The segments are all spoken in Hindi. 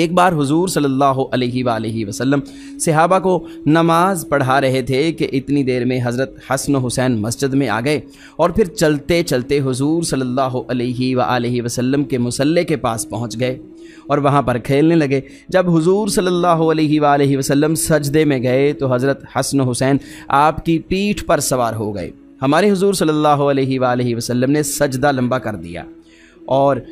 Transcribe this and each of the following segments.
एक बार हुजूर सल्लल्लाहु अलैहि अलैहि वसल्लम सहाबा को नमाज पढ़ा रहे थे कि इतनी देर में हज़रत हसन हुसैन मस्जिद में आ गए और फिर चलते चलते हुजूर सल्लल्लाहु अलैहि अलैहि वसल्लम के मुसल्ले के पास पहुंच गए और वहाँ पर खेलने लगे जब हुजूर सल्लल्लाहु अलैहि अलैहि वसल्लम सजदे में गए तो हज़रत हसन हुसैन आपकी पीठ पर सवार हो गए हमारे हजूर सल्ला वसलम ने सजदा लम्बा कर दिया और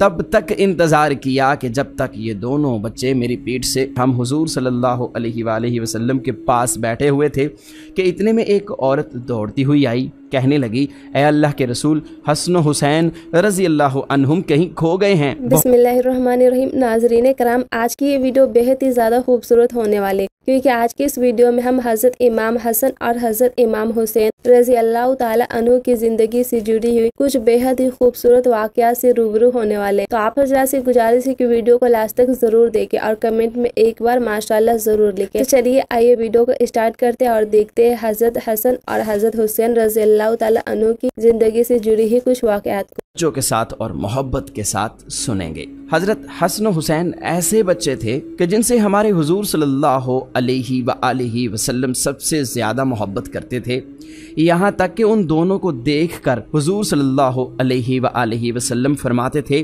तब तक इंतज़ार किया कि जब तक ये दोनों बच्चे मेरी पीठ से हम हुजूर सल्लल्लाहु अलैहि वसल्लम के पास बैठे हुए थे कि इतने में एक औरत दौड़ती हुई आई कहने लगी ए अल्लाह के रसूल हसन हुसैन रजी अल्लाह अनहुम कहीं खो गए हैं बिस्मिल्लाहिर्रहमानिर्रहीम नाजरीन कराम आज की ये वीडियो बेहद ही ज़्यादा खूबसूरत होने वाले क्योंकि आज के इस वीडियो में हम हज़रत इमाम हसन और हज़रत इमाम हुसैन रजी अल्लाह अनु की ज़िंदगी से जुड़ी हुई कुछ बेहद ही खूबसूरत वाक़ात से रूबरू होने वाले तो आप हजरा से गुजारिश है कि वीडियो को लास्ट तक ज़रूर देखें और कमेंट में एक बार माशाल्लाह ज़रूर लिखें तो चलिए आइए वीडियो को स्टार्ट करते हैं और देखते हैं हज़रत हसन और हज़रत हुसैन रजी अल्लाह अनु की ज़िंदगी से जुड़ी हुई कुछ वाक़ात को बच्चों के साथ और मोहब्बत के साथ सुनेंगे हजरत हसन हुसैन ऐसे बच्चे थे कि जिनसे हमारे हुजूर सल्लल्लाहु अलैहि व अलैहि वसल्लम सबसे ज़्यादा मोहब्बत करते थे यहाँ तक कि उन दोनों को देखकर हुजूर सल्लल्लाहु अलैहि व अलैहि वसल्लम फरमाते थे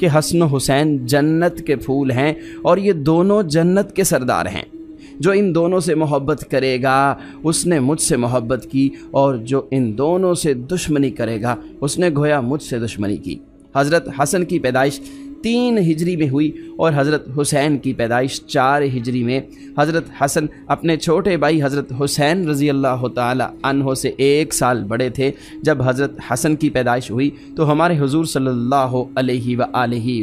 कि हसन हुसैन जन्नत के फूल हैं और ये दोनों जन्नत के सरदार हैं जो इन दोनों से मोहब्बत करेगा उसने मुझसे मोहब्बत की और जो इन दोनों से दुश्मनी करेगा उसने गोया मुझसे दुश्मनी की हज़रत हसन की पैदाइश तीन हिजरी में हुई और हज़रत हुसैन की पैदाइश चार हिजरी में हज़रत हसन अपने छोटे भाई हज़रत हुसैन रज़ी अल्लाह तहों से एक साल बड़े थे जब हज़रत हसन की पैदाइश हुई तो हमारे हजूर सल्ला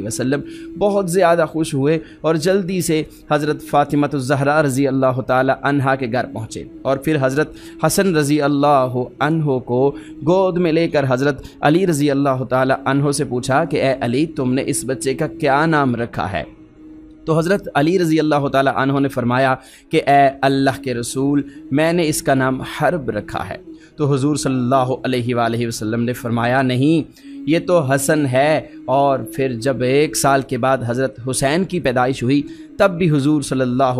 वसम बहुत ज़्यादा खुश हुए और जल्दी से हज़रत फ़ातिमत ज़हरा रज़ी अल्लाह तहा के घर पहुँचे और फिर हज़रत हसन रज़ी अल्लाह को गोद में लेकर हज़रत अली रज़ी अल्लाह तहों से पूछा कि ए अली तुमने इस बच्चे बच्चे का क्या नाम रखा है तो हज़रत अली रज़ी अल्लाह तहों ने फ़रमाया कि ए अल्लाह के रसूल मैंने इसका नाम हर्ब रखा है तो हजूर सल्ला वसम ने फ़रमाया नहीं ये तो हसन है और फिर जब एक साल के बाद हज़रत हुसैन की पैदाइश हुई तब भी हजूर सल्ला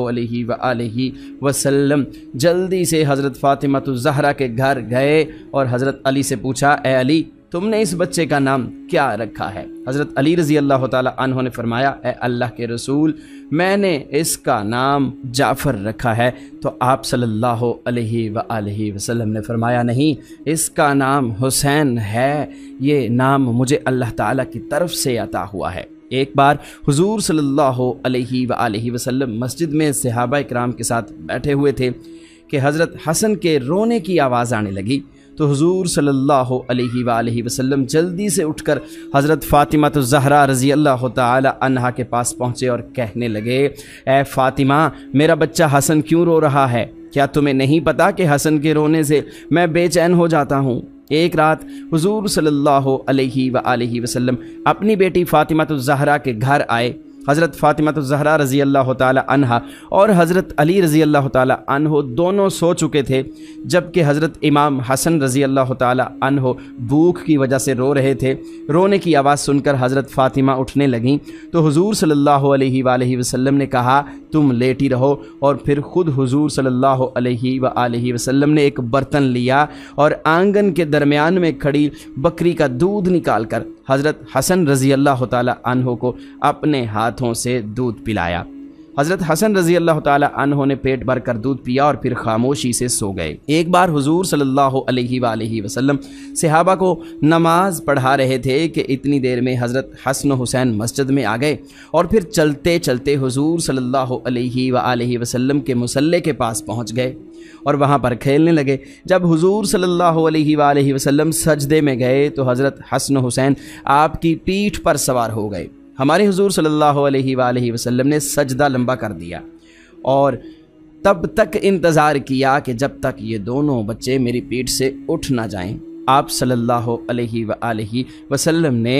वसम जल्दी से हज़रत फ़ातिमा जहरा के घर गए और हज़रत अली से पूछा ए अली तुमने इस बच्चे का नाम क्या रखा है हज़रत अली रज़ी अल्लाह तहों ने फरमाया ए अल्लाह के रसूल मैंने इसका नाम जाफ़र रखा है तो आप सल्लल्लाहु अलैहि सल्ला वसल्लम ने फरमाया नहीं इसका नाम हुसैन है ये नाम मुझे अल्लाह ताला की तरफ से अता हुआ है एक बार हुजूर सल्लल्लाहु अलैहि सल्ला वसल्लम मस्जिद में सहाबा कराम के साथ बैठे हुए थे कि हज़रत हसन के रोने की आवाज़ आने लगी तो हजूर सल्ला वसलम जल्दी से उठ कर हज़रत फ़ातिमा तो ज़हरा रज़ी अल्लाह तहा के पास पहुँचे और कहने लगे ए फ़ातिमा मेरा बच्चा हसन क्यों रो रहा है क्या तुम्हें नहीं पता कि हसन के रोने से मैं बेचैन हो जाता हूँ एक रात हुजूर सल्लल्लाहु अलैहि वसल्लम अपनी बेटी फ़ातिमा तो ज़हरा के घर आए हज़रत फ़ातिमा तो जहरा रज़ी अल्लाह तहा और हज़रत अली रज़ी अल्लाह तह दोनों सो चुके थे जबकि हज़रत इमाम हसन रज़ी अल्लाह तह भूख की वजह से रो रहे थे रोने की आवाज़ सुनकर हज़रत फ़ातिमा उठने लगीं तो हज़ूर सल्ला वसम ने कहा तुम लेटी रहो और फिर ख़ुद हज़ूर सल्ला वसम ने एक बर्तन लिया और आंगन के दरमियान में खड़ी बकरी का दूध निकाल कर हज़रत हसन रज़ी अल्लाह तहों को अपने हाथ हाथों से दूध पिलाया हज़रत हसन रजी अल्लाह तहों ने पेट भर कर दूध पिया और फिर खामोशी से सो गए एक बार हुजूर सल्लल्लाहु अलैहि वसल्लम को नमाज पढ़ा रहे थे कि इतनी देर में हज़रत हसन हुसैन मस्जिद में आ गए और फिर चलते चलते हजूर सल्ला अलैहि वसल्लम के मसल के पास पहुँच गए और वहाँ पर खेलने लगे जब हज़ूर सल्ला वसलम सजदे में गए तो हज़रत हसन हुसैन आपकी पीठ पर सवार हो गए हमारे हजूर सल्ला अलैहि वसल्लम ने सजदा लंबा कर दिया और तब तक इंतज़ार किया कि जब तक ये दोनों बच्चे मेरी पीठ से उठ ना जाएं आप सल्लल्लाहु अलैहि वसल्लम ने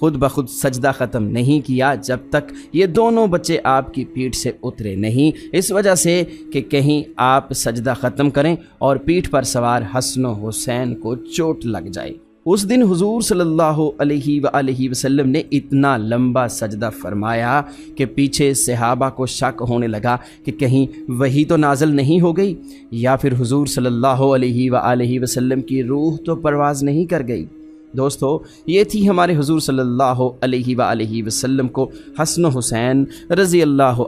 खुद ब खुद सजदा ख़त्म नहीं किया जब तक ये दोनों बच्चे आपकी पीठ से उतरे नहीं इस वजह से कि कहीं आप सजदा ख़त्म करें और पीठ पर सवार हसन हुसैन को चोट लग जाए उस दिन हुजूर सल्लल्लाहु अलैहि वसल्लम ने इतना लंबा सजदा फरमाया कि पीछे सहाबा को शक होने लगा कि कहीं वही तो नाजल नहीं हो गई या फिर हुजूर सल्लल्लाहु अलैहि वसल्लम की रूह तो परवाज़ नहीं कर गई दोस्तों ये थी हमारे हुजूर सल्लल्लाहु अलैहि वसल्लम को हसन हुसैन रज़ी अल्लाह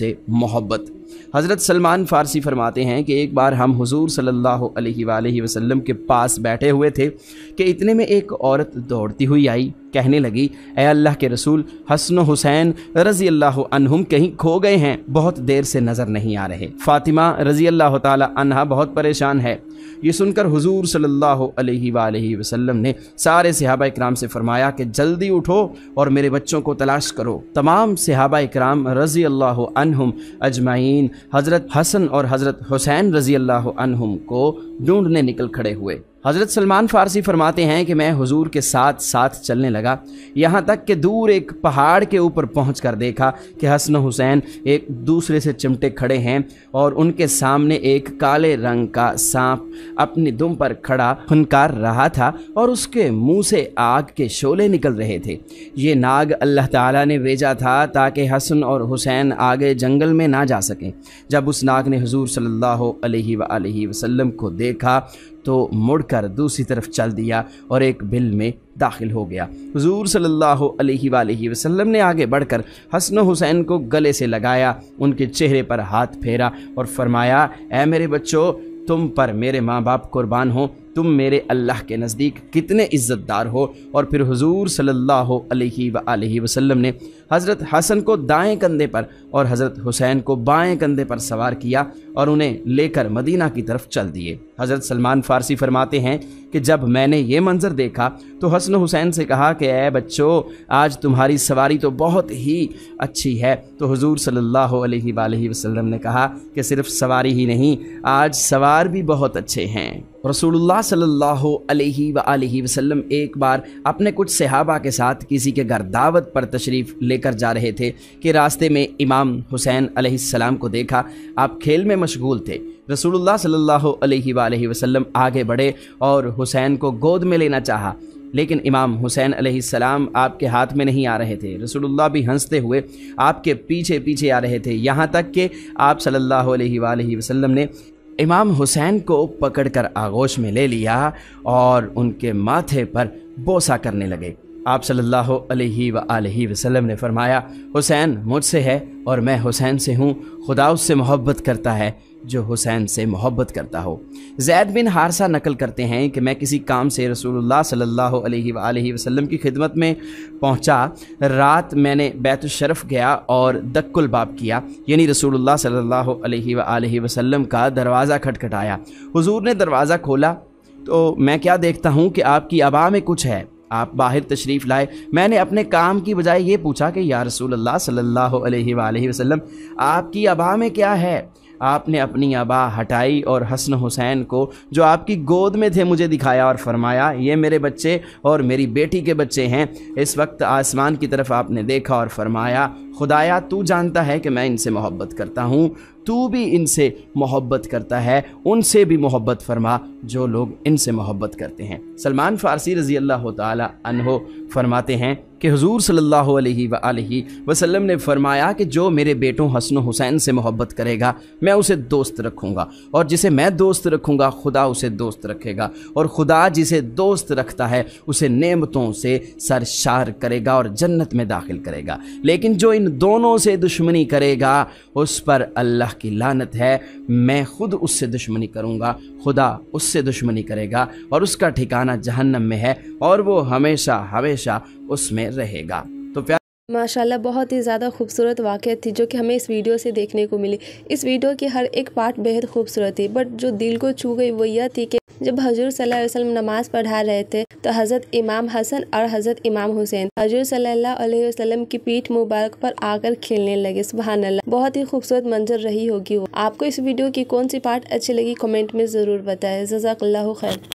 से मोहब्बत हज़रत सलमान फ़ारसी फरमाते हैं कि एक बार हम हुजूर सल्लल्लाहु अलैहि वसल्लम के पास बैठे हुए थे कि इतने में एक औरत दौड़ती हुई आई कहने लगी ए अल्लाह के रसूल हसन हुसैन रजी अल्लाह अनहुम कहीं खो गए हैं बहुत देर से नज़र नहीं आ रहे फ़ातिमा रजी अल्लाह तहा बहुत परेशान है ये सुनकर हुजूर सल्लल्लाहु अलैहि वसल्लम ने सारे सिहाबा इक्राम से फरमाया कि जल्दी उठो और मेरे बच्चों को तलाश करो तमाम सिहाबा इक्राम रजी अल्लाह अनहुम अजमाइन हज़रत हसन और हज़रत हुसैन रजी अल्लाह अनहुम को ढूंढने निकल खड़े हुए हज़रत सलमान फ़ारसी फरमाते हैं कि मैं हुजूर के साथ साथ चलने लगा यहाँ तक कि दूर एक पहाड़ के ऊपर पहुँच कर देखा कि हसन हुसैन एक दूसरे से चिमटे खड़े हैं और उनके सामने एक काले रंग का सांप अपनी दुम पर खड़ा फनकार रहा था और उसके मुंह से आग के शोले निकल रहे थे ये नाग अल्लाह ताला ने भेजा था ताकि हसन और हुसैन आगे जंगल में ना जा सकें जब उस नाग ने हजूर सल्ला वसम को देखा तो मुड़कर दूसरी तरफ चल दिया और एक बिल में दाखिल हो गया हजूर सल्ला वसलम ने आगे बढ़कर हसन हुसैन को गले से लगाया उनके चेहरे पर हाथ फेरा और फरमाया ए मेरे बच्चों तुम पर मेरे माँ बाप कुर्बान हो तुम मेरे अल्लाह के नज़दीक कितने इज़्ज़तदार हो और फिर हुजूर सल्लल्लाहु अलैहि सल्ला वसल्लम ने हज़रत हसन को दाएं कंधे पर और हज़रत हुसैन को बाएं कंधे पर सवार किया और उन्हें लेकर मदीना की तरफ चल दिए हज़रत सलमान फ़ारसी फरमाते हैं कि जब मैंने ये मंज़र देखा तो हसन हुसैन से कहा कि ए बच्चों आज तुम्हारी सवारी तो बहुत ही अच्छी है तो हुजूर सल्लल्लाहु अलैहि वसल्लम ने कहा कि सिर्फ सवारी ही नहीं आज सवार भी बहुत अच्छे हैं रसूलुल्लाह सल्लल्लाहु अलैहि अलैहि वसल्लम एक बार अपने कुछ सहाबा के साथ किसी के घर दावत पर तशरीफ़ लेकर जा रहे थे कि रास्ते में इमाम हुसैन अलैहिस्सलाम को देखा आप खेल में मशगूल थे रसूलुल्लाह सल्लल्लाहु अलैहि अलैहि वसल्लम आगे बढ़े और हुसैन को गोद में लेना चाहा लेकिन इमाम हुसैन अलैहिस्सलाम आपके हाथ में नहीं आ रहे थे रसूलुल्लाह भी हंसते हुए आपके पीछे पीछे आ रहे थे यहाँ तक कि आप सल्लल्लाहु अलैहि वसल्लम ने इमाम हुसैन को पकड़कर आगोश में ले लिया और उनके माथे पर बोसा करने लगे आप सल्लल्लाहु अलैहि अलही वसल्लम ने फरमाया हुसैन मुझसे है और मैं हुसैन से हूँ खुदा उससे मोहब्बत करता है जो हुसैन से मोहब्बत करता हो जैद बिन हारसा नकल करते हैं कि मैं किसी काम से रसूलुल्लाह सल्लल्लाहु अलैहि वसल्लम की खिदमत में पहुंचा रात मैंने बैतुलशरफ गया और दक्कुल बाप किया यानी रसूलुल्लाह सल्लल्लाहु अलैहि वसल्लम का दरवाज़ा खटखटाया हुजूर ने दरवाज़ा खोला तो मैं क्या देखता हूँ कि आपकी आबा में कुछ है आप बाहर तशरीफ़ लाए मैंने अपने काम की बजाय ये पूछा कि या रसूल सल्ला सल्लल्लाहु आपकी आबा में क्या है आपने अपनी आबा हटाई और हसन हुसैन को जो आपकी गोद में थे मुझे दिखाया और फरमाया ये मेरे बच्चे और मेरी बेटी के बच्चे हैं इस वक्त आसमान की तरफ आपने देखा और फरमाया खुदाया तू जानता है कि मैं इनसे मोहब्बत करता हूँ तू भी इनसे मोहब्बत करता है उनसे भी मोहब्बत फरमा जो लोग इनसे मोहब्बत करते हैं सलमान फ़ारसी रज़ी अल्लाह तहो फरमाते हैं कि हजूर सल्ला वसलम ने फरमाया कि जो मेरे बेटों हसन हुसैन से मोहब्बत करेगा मैं उसे दोस्त रखूँगा और जिसे मैं दोस्त रखूँगा खुदा उसे दोस्त रखेगा और खुदा जिसे दोस्त रखता है उसे नेमतों से सरशार करेगा और जन्नत में दाखिल करेगा लेकिन जो इन दोनों से दुश्मनी करेगा उस पर अल्लाह की लानत है मैं खुद उससे दुश्मनी करूँगा खुदा उससे दुश्मनी करेगा और उसका ठिकाना जहन्नम में है और वो हमेशा हमेशा उसमें रहेगा तो प्यार माशाल्लाह बहुत ही ज़्यादा खूबसूरत वाक़ थी जो कि हमें इस वीडियो से देखने को मिली इस वीडियो की हर एक पार्ट बेहद खूबसूरत थी बट जो दिल को छू गई वो यह थी कि जब हजूर सल्लल्लाहु वसल्लम नमाज़ पढ़ा रहे थे तो हज़रत इमाम हसन और हज़रत इमाम हुसैन हजूर सल्लल्लाहु अलैहि वसल्लम की पीठ मुबारक पर आकर खेलने लगे सुबह अल्लाह बहुत ही खूबसूरत मंजर रही होगी वो आपको इस वीडियो की कौन सी पार्ट अच्छी लगी कॉमेंट में ज़रूर बताए जजाकल्ला खैर